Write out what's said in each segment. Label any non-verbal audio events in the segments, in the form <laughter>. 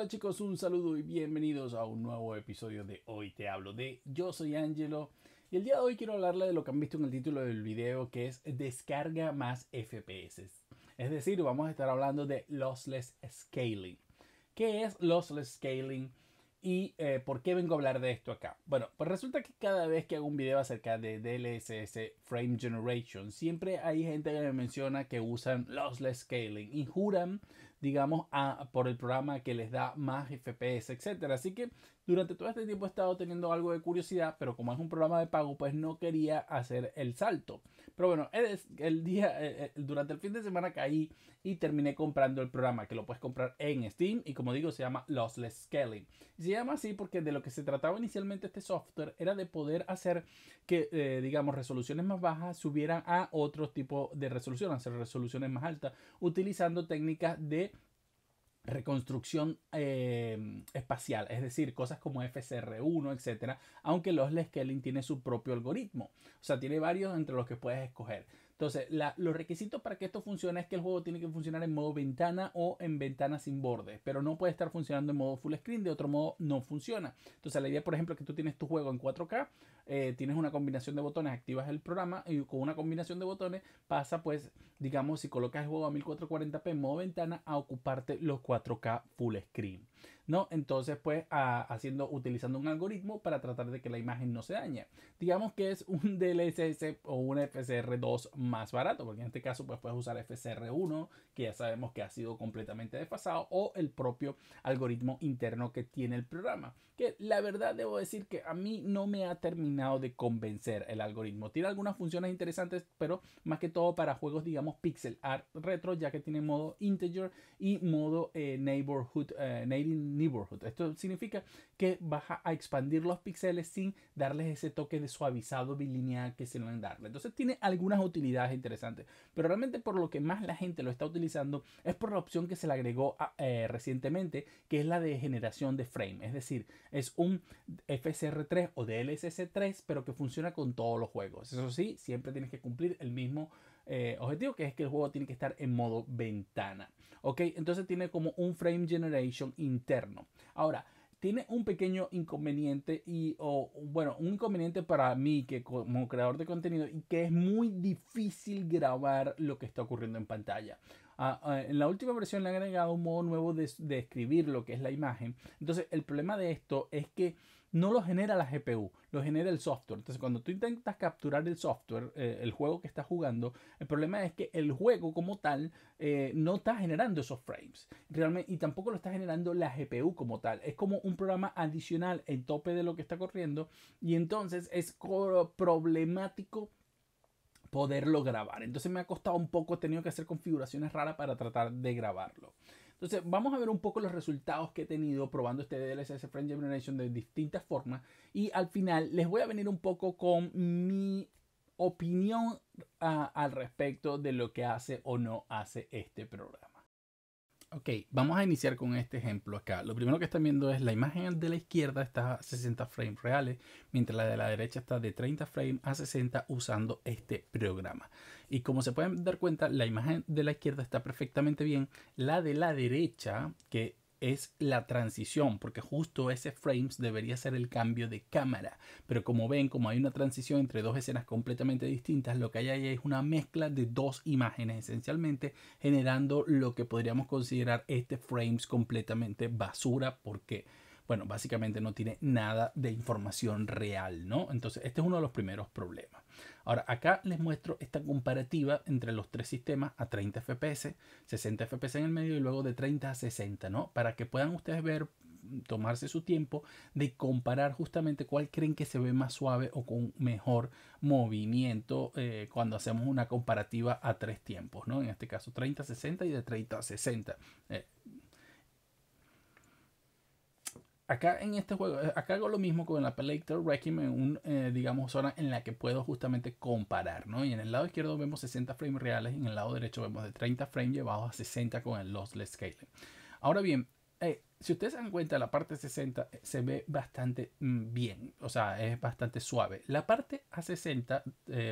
Hola chicos, un saludo y bienvenidos a un nuevo episodio de Hoy Te Hablo de Yo Soy Angelo y el día de hoy quiero hablarle de lo que han visto en el título del video que es Descarga más FPS. Es decir, vamos a estar hablando de Lossless Scaling. ¿Qué es Lossless Scaling? ¿Y eh, por qué vengo a hablar de esto acá? Bueno, pues resulta que cada vez que hago un video acerca de DLSS Frame Generation, siempre hay gente que me menciona que usan Lossless Scaling y juran digamos, a, por el programa que les da más FPS, etcétera. Así que durante todo este tiempo he estado teniendo algo de curiosidad, pero como es un programa de pago, pues no quería hacer el salto. Pero bueno, el, día, eh, eh, durante el fin de semana caí y terminé comprando el programa que lo puedes comprar en Steam y como digo se llama Lossless Scaling. se llama así porque de lo que se trataba inicialmente este software era de poder hacer que eh, digamos resoluciones más bajas subieran a otro tipo de resolución, hacer resoluciones más altas utilizando técnicas de reconstrucción em, espacial, es decir, cosas como FCR1, etcétera, aunque Lossless Scaling tiene su propio algoritmo, o sea, tiene varios entre los que puedes escoger. Entonces, los requisitos para que esto funcione es que el juego tiene que funcionar en modo ventana o en ventana sin bordes, pero no puede estar funcionando en modo full screen, de otro modo no funciona. Entonces, la idea, por ejemplo, es que tú tienes tu juego en 4K, eh, tienes una combinación de botones, activas el programa y con una combinación de botones pasa, pues, digamos, si colocas el juego a 1440p en modo ventana, a ocuparte los 4K full screen. ¿no? Entonces, pues, haciendo, utilizando un algoritmo para tratar de que la imagen no se dañe. Digamos que es un DLSS <laughs> o un FCR2 más barato, porque en este caso, pues, puedes usar FCR1, que ya sabemos que ha sido completamente desfasado, o el propio algoritmo interno que tiene el programa. Que la verdad debo decir que a mí no me ha terminado de convencer el algoritmo. Tiene algunas funciones interesantes, pero más que todo para juegos, digamos, pixel art retro, ya que tiene modo integer y modo eh, neighborhood, eh, neighborhood. Esto significa que vas a expandir los píxeles sin darles ese toque de suavizado bilineal que se van a darle. Entonces tiene algunas utilidades interesantes, pero realmente por lo que más la gente lo está utilizando es por la opción que se le agregó eh, recientemente, que es la de generación de frame. Es decir, es un FSR 3 o DLSS3, pero que funciona con todos los juegos. Eso sí, siempre tienes que cumplir el mismo eh, objetivo, que es que el juego tiene que estar en modo ventana. ¿Ok? Entonces tiene como un frame generation interno. Ahora, tiene un pequeño inconveniente y, o bueno, un inconveniente para mí que como creador de contenido y que es muy difícil grabar lo que está ocurriendo en pantalla. Ah, ah, en la última versión le han agregado un modo nuevo de escribir lo que es la imagen. Entonces, el problema de esto es que no lo genera la GPU, lo genera el software. Entonces, cuando tú intentas capturar el software, eh, el juego que estás jugando, el problema es que el juego como tal eh, no está generando esos frames. Realmente, y tampoco lo está generando la GPU como tal. Es como un programa adicional en tope de lo que está corriendo. Y entonces es problemático poderlo grabar. Entonces me ha costado un poco, he tenido que hacer configuraciones raras para tratar de grabarlo. Entonces, vamos a ver un poco los resultados que he tenido probando este DLSS Friend Generation de distintas formas. Y al final les voy a venir un poco con mi opinión ah, al respecto de lo que hace o no hace este programa. Ok, vamos a iniciar con este ejemplo acá. Lo primero que están viendo es la imagen de la izquierda está a 60 frames reales, mientras la de la derecha está de 30 frames a 60 usando este programa. Y como se pueden dar cuenta, la imagen de la izquierda está perfectamente bien. La de la derecha, que es la transición, porque justo ese frames debería ser el cambio de cámara. Pero como ven, como hay una transición entre dos escenas completamente distintas, lo que hay ahí es una mezcla de dos imágenes, esencialmente generando lo que podríamos considerar este frames completamente basura, porque bueno, básicamente no tiene nada de información real, ¿no? Entonces, este es uno de los primeros problemas. Ahora, acá les muestro esta comparativa entre los tres sistemas a 30 FPS, 60 FPS en el medio y luego de 30 a 60, ¿no? Para que puedan ustedes ver, tomarse su tiempo de comparar justamente cuál creen que se ve más suave o con mejor movimiento eh, cuando hacemos una comparativa a tres tiempos, ¿no? En este caso 30 a 60 y de 30 a 60. Acá en este juego, eh, acá hago lo mismo con la Playtale Requiem en un, eh, digamos, zona en la que puedo justamente comparar, ¿no? Y en el lado izquierdo vemos 60 frames reales y en el lado derecho vemos de 30 frames llevados a 60 con el Lossless Scaling. Ahora bien, eh, si ustedes se dan cuenta, la parte 60 se ve bastante mm, bien, o sea, es bastante suave. La parte a 60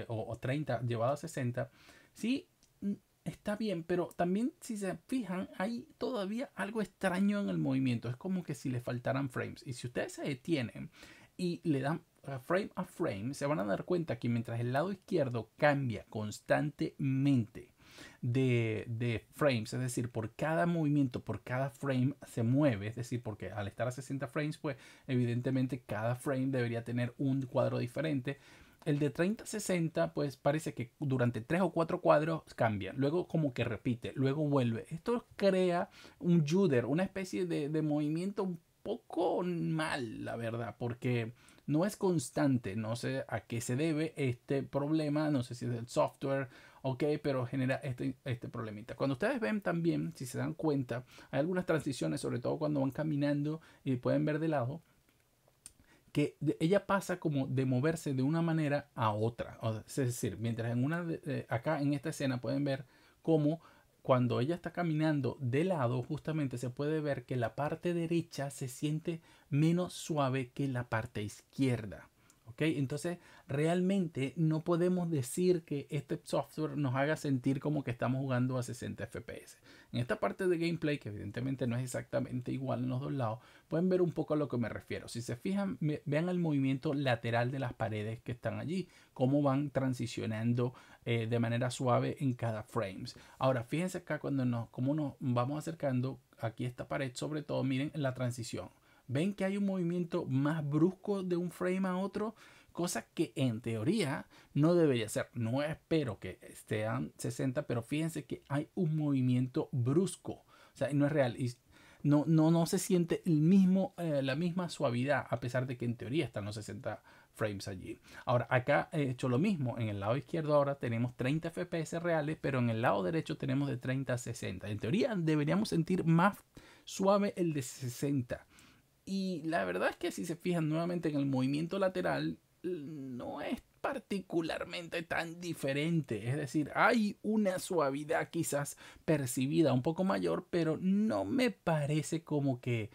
o, o 30 llevada a 60, sí mm, está bien, pero también si se fijan, hay todavía algo extraño en el movimiento. Es como que si le faltaran frames. Y si ustedes se detienen y le dan uh, frame a frame, se van a dar cuenta que mientras el lado izquierdo cambia constantemente de, frames, es decir, por cada movimiento, por cada frame se mueve, es decir, porque al estar a 60 frames, pues evidentemente cada frame debería tener un cuadro diferente. El de 30-60, pues parece que durante tres o cuatro cuadros cambia, luego como que repite, luego vuelve. Esto crea un juder, una especie de, de movimiento un poco mal, la verdad, porque no es constante. No sé a qué se debe este problema, no sé si es el software, ok, pero genera este, este problemita. Cuando ustedes ven también, si se dan cuenta, hay algunas transiciones, sobre todo cuando van caminando y pueden ver de lado, que ella pasa como de moverse de una manera a otra. es decir, mientras en una eh, acá en esta escena pueden ver cómo cuando ella está caminando de lado, justamente se puede ver que la parte derecha se siente menos suave que la parte izquierda. Entonces, realmente no podemos decir que este software nos haga sentir como que estamos jugando a 60 FPS. En esta parte de gameplay, que evidentemente no es exactamente igual en los dos lados, pueden ver un poco a lo que me refiero. Si se fijan, vean el movimiento lateral de las paredes que están allí, cómo van transicionando eh, de manera suave en cada frames. Ahora, fíjense acá cuando nos, cómo nos vamos acercando aquí a esta pared, sobre todo, miren la transición ven que hay un movimiento más brusco de un frame a otro, cosa que en teoría no debería ser. No espero que estén 60, pero fíjense que hay un movimiento brusco. O sea, no es real. Y no, no, no se siente el mismo, eh, la misma suavidad, a pesar de que en teoría están los 60 frames allí. Ahora, acá he hecho lo mismo. En el lado izquierdo ahora tenemos 30 FPS reales, pero en el lado derecho tenemos de 30 a 60. En teoría deberíamos sentir más suave el de 60. Y la verdad es que si se fijan nuevamente en el movimiento lateral, no es particularmente tan diferente. Es decir, hay una suavidad quizás percibida un poco mayor, pero no me parece como que...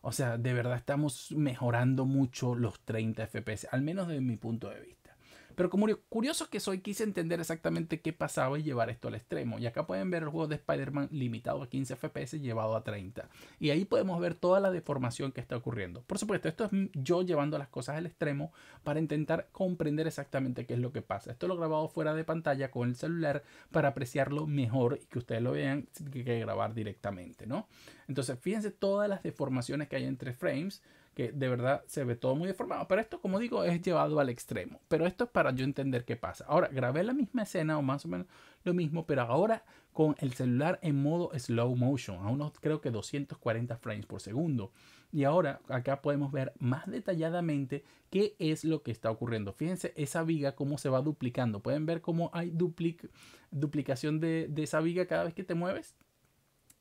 O sea, de verdad estamos mejorando mucho los 30 FPS, al menos desde mi punto de vista. Pero como curioso que soy, quise entender exactamente qué pasaba y llevar esto al extremo. Y acá pueden ver el juego de Spider-Man limitado a 15 FPS llevado a 30. Y ahí podemos ver toda la deformación que está ocurriendo. Por supuesto, esto es yo llevando las cosas al extremo para intentar comprender exactamente qué es lo que pasa. Esto lo he grabado fuera de pantalla con el celular para apreciarlo mejor y que ustedes lo vean que grabar directamente, ¿no? Entonces, fíjense todas las deformaciones que hay entre frames que de verdad se ve todo muy deformado. Pero esto, como digo, es llevado al extremo. Pero esto es para yo entender qué pasa. Ahora, grabé la misma escena o más o menos lo mismo, pero ahora con el celular en modo slow motion, a unos creo que 240 frames por segundo. Y ahora acá podemos ver más detalladamente qué es lo que está ocurriendo. Fíjense esa viga cómo se va duplicando. Pueden ver cómo hay duplicación de esa viga cada vez que te mueves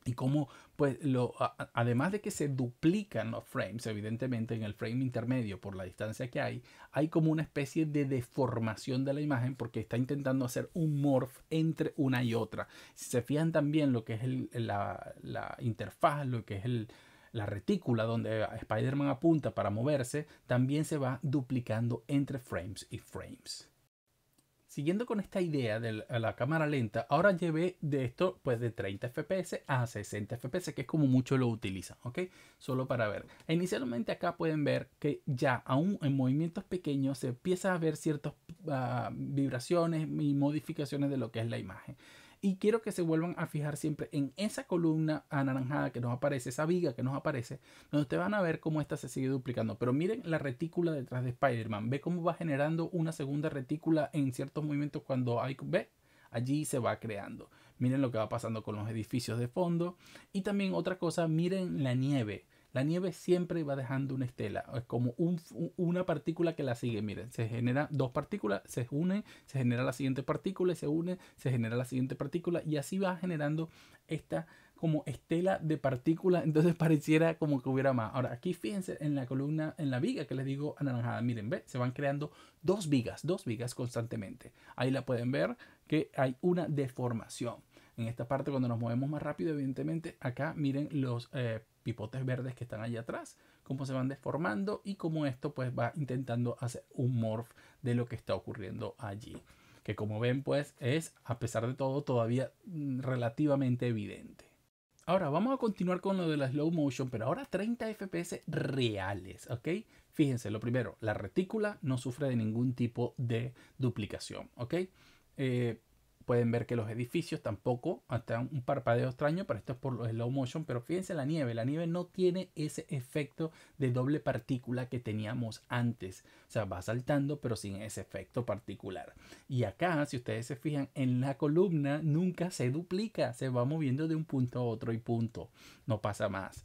y cómo, pues, lo, además de que se duplican los frames, evidentemente en el frame intermedio por la distancia que hay, hay como una especie de deformación de la imagen porque está intentando hacer un morph entre una y otra. Si se fijan también lo que es la, interfaz, lo que es la retícula donde Spider-Man apunta para moverse, también se va duplicando entre frames y frames. Siguiendo con esta idea de la cámara lenta, ahora llevé de esto pues de 30 fps a 60 fps, que es como mucho lo utilizan, ¿ok? Solo para ver. Inicialmente acá pueden ver que ya aún en movimientos pequeños se empieza a ver ciertas ah, vibraciones y modificaciones de lo que es la imagen. Y quiero que se vuelvan a fijar siempre en esa columna anaranjada que nos aparece, esa viga que nos aparece, donde ustedes van a ver cómo esta se sigue duplicando. Pero miren la retícula detrás de Spider-Man. Ve cómo va generando una segunda retícula en ciertos movimientos cuando hay... ¿Ve? allí se va creando. Miren lo que va pasando con los edificios de fondo. Y también otra cosa, miren la nieve. La nieve siempre va dejando una estela, es como una partícula que la sigue. Miren, se genera dos partículas, se unen, se genera la siguiente partícula se une, se genera la siguiente partícula y así va generando esta como estela de partículas, <laughs> entonces pareciera como que hubiera más. Ahora, aquí fíjense en la columna, en la viga que les digo anaranjada, miren, ve, se van creando dos vigas, dos vigas constantemente. Ahí la pueden ver que hay una deformación. En esta parte, cuando nos movemos más rápido, evidentemente, acá miren los eh, pipotes verdes que están allá atrás, cómo se van deformando y cómo esto pues va intentando hacer un morph de lo que está ocurriendo allí. Que como ven pues es a pesar de todo todavía mm, relativamente evidente. Ahora vamos a continuar con lo de la slow motion, pero ahora 30 FPS reales, ¿ok? Fíjense, lo primero, la retícula no sufre de ningún tipo de duplicación, ¿ok? Eh, pueden ver que los edificios tampoco, hasta un parpadeo extraño, pero esto es por los slow motion, pero fíjense la nieve, la nieve no tiene ese efecto de doble partícula que teníamos antes, o sea, va saltando pero sin ese efecto particular. Y acá, si ustedes se fijan, en la columna nunca se duplica, se va moviendo de un punto a otro y punto, no pasa más.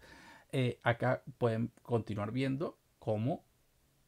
Eh, acá pueden continuar viendo cómo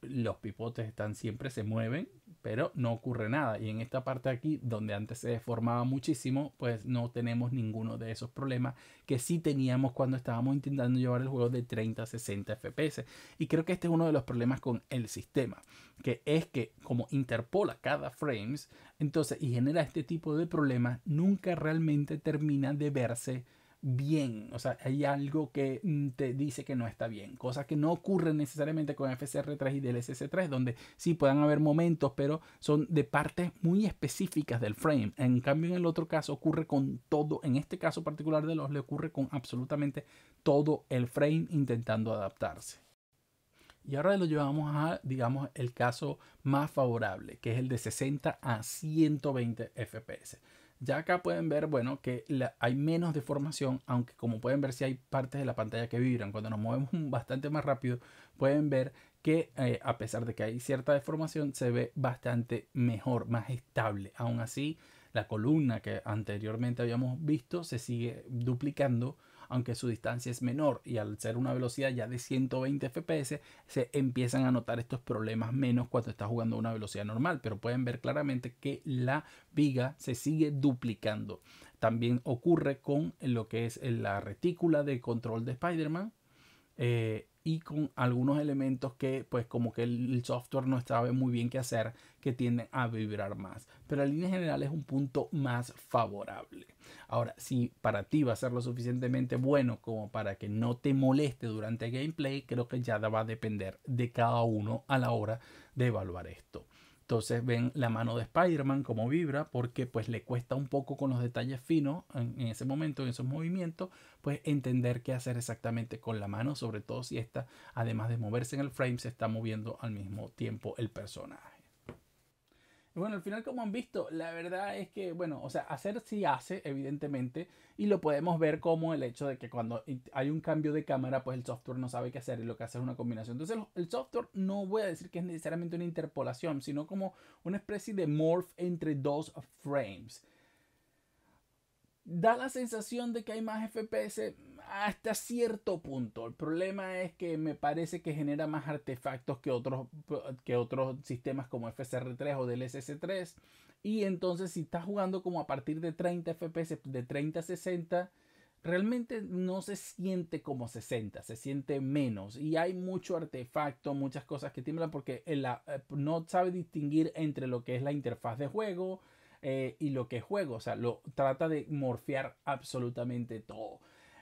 los pipotes están siempre se mueven pero no ocurre nada. Y en esta parte aquí, donde antes se deformaba muchísimo, pues no tenemos ninguno de esos problemas que sí teníamos cuando estábamos intentando llevar el juego de 30 a 60 FPS. Y creo que este es uno de los problemas con el sistema, que es que como interpola cada frames, entonces y genera este tipo de problemas, nunca realmente termina de verse bien. O sea, hay algo que mm, te dice que no está bien. cosa que no ocurren necesariamente con FCR3 y DLSS3, donde sí puedan haber momentos, pero son de partes muy específicas del frame. En cambio, en el otro caso ocurre con todo. En este caso particular de los, le ocurre con absolutamente todo el frame intentando adaptarse. Y ahora lo llevamos a, digamos, el caso más favorable, que es el de 60 a 120 FPS. Ya acá pueden ver, bueno, que hay menos deformación, aunque como pueden ver si hay partes de la pantalla que vibran. Cuando nos movemos <laughs> bastante más rápido, pueden ver que eh, a pesar de que hay cierta deformación, se ve bastante mejor, más estable. Aún así, la columna que anteriormente habíamos visto se sigue duplicando aunque su distancia es menor y al ser una velocidad ya de 120 fps se empiezan a notar estos problemas menos cuando está jugando a una velocidad normal, pero pueden ver claramente que la viga se sigue duplicando. También ocurre con lo que es la retícula de control de Spider-Man. Eh, y con algunos elementos que pues como que el software no sabe muy bien qué hacer, que tienden a vibrar más. Pero en línea general es un punto más favorable. Ahora, si para ti va a ser lo suficientemente bueno como para que no te moleste durante el gameplay, creo que ya va a depender de cada uno a la hora de evaluar esto. Entonces ven la mano de Spider-Man como vibra porque pues le cuesta un poco con los detalles finos en, ese momento, en esos movimientos, pues entender qué hacer exactamente con la mano, sobre todo si esta, además de moverse en el frame, se está moviendo al mismo tiempo el personaje. Bueno, al final, como han visto, la verdad es que, bueno, o sea, hacer sí hace, evidentemente, y lo podemos ver como el hecho de que cuando hay un cambio de cámara, pues el software no sabe qué hacer y lo que hace es una combinación. Entonces, el software no voy a decir que es necesariamente una interpolación, sino como una especie de morph entre dos frames da la sensación de que hay más FPS hasta cierto punto. El problema es que me parece que genera más artefactos que otros, que otros sistemas como FSR3 o ss 3 Y entonces si estás jugando como a partir de 30 FPS, de 30 a 60, realmente no se siente como 60, se siente menos. Y hay mucho artefacto, muchas cosas que tiemblan porque eh, no sabe distinguir entre lo que es la interfaz de juego, eh, y lo que juego. O sea, lo trata de morfear absolutamente todo.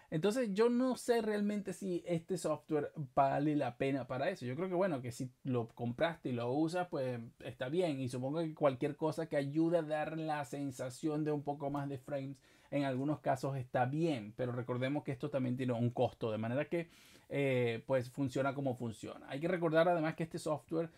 Entonces yo no sé realmente si este software vale la pena para eso. Yo creo que bueno, que si lo compraste y lo usas, pues está bien. Y supongo que cualquier cosa que ayude a dar la sensación de un poco más de frames, en algunos casos está bien. Pero recordemos que esto también tiene un costo. De manera que eh, pues funciona como funciona. Hay que recordar además que este software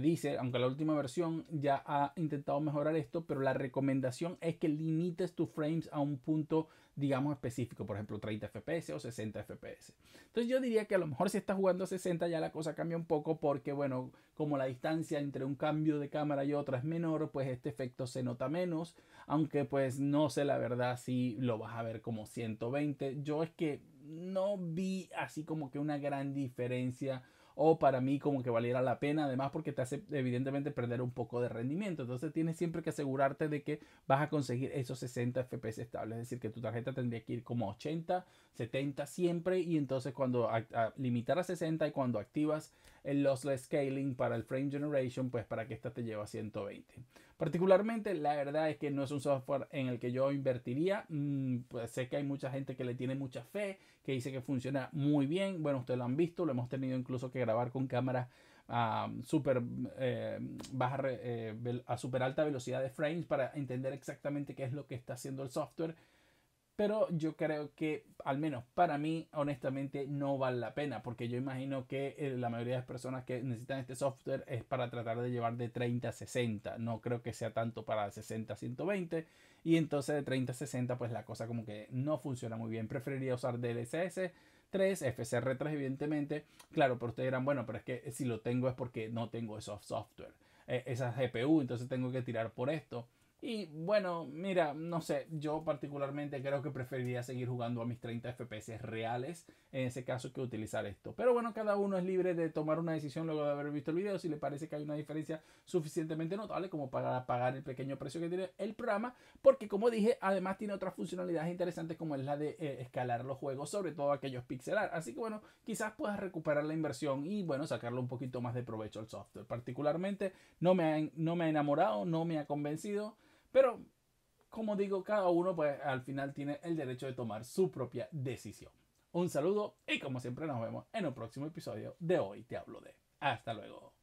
dice, aunque la última versión ya ha intentado mejorar esto, pero la recomendación es que limites tus frames a un punto, digamos, específico, por ejemplo, 30 FPS o 60 FPS. Entonces yo diría que a lo mejor si estás jugando a 60 ya la cosa cambia un poco porque, bueno, como la distancia entre un cambio de cámara y otra es menor, pues este efecto se nota menos, aunque pues no sé la verdad si lo vas a ver como 120. Yo es que no vi así como que una gran diferencia o para mí como que valiera la pena, además porque te hace evidentemente perder un poco de rendimiento. Entonces tienes siempre que asegurarte de que vas a conseguir esos 60 FPS estables, es decir, que tu tarjeta tendría que ir como 80, 70 siempre y entonces cuando limitar a 60 y cuando activas el lossless scaling para el frame generation, pues para que esta te lleva a 120. Particularmente, la verdad es que no es un software en el que yo invertiría. Mm, pues sé que hay mucha gente que le tiene mucha fe, que dice que funciona muy bien. Bueno, ustedes lo han visto, lo hemos tenido incluso que grabar con cámaras ah, eh, eh, a super, baja, a super alta velocidad de frames para entender exactamente qué es lo que está haciendo el software pero yo creo que, al menos para mí, honestamente, no vale la pena, porque yo imagino que eh, la mayoría de las personas que necesitan este software es para tratar de llevar de 30 a 60. No creo que sea tanto para 60 a 120. Y entonces de 30 a 60, pues la cosa como que no funciona muy bien. Preferiría usar DLSS 3, FCR 3, evidentemente. Claro, pero ustedes dirán, bueno, pero es que eh, si lo tengo es porque no tengo esos software, eh, esa esas GPU, entonces tengo que tirar por esto. Y bueno, mira, no sé, yo particularmente creo que preferiría seguir jugando a mis 30 FPS reales en ese caso que utilizar esto. Pero bueno, cada uno es libre de tomar una decisión luego de haber visto el video si le parece que hay una diferencia suficientemente notable como para pagar el pequeño precio que tiene el programa, porque como dije, además tiene otras funcionalidades interesantes como es la de eh, escalar los juegos, sobre todo aquellos pixelar. Así que bueno, quizás puedas recuperar la inversión y bueno, sacarle un poquito más de provecho al software. Particularmente no me no me ha enamorado, no me ha convencido. Pero, como digo, cada uno pues al final tiene el derecho de tomar su propia decisión. Un saludo y como siempre nos vemos en el próximo episodio de Hoy Te Hablo de. Hasta luego.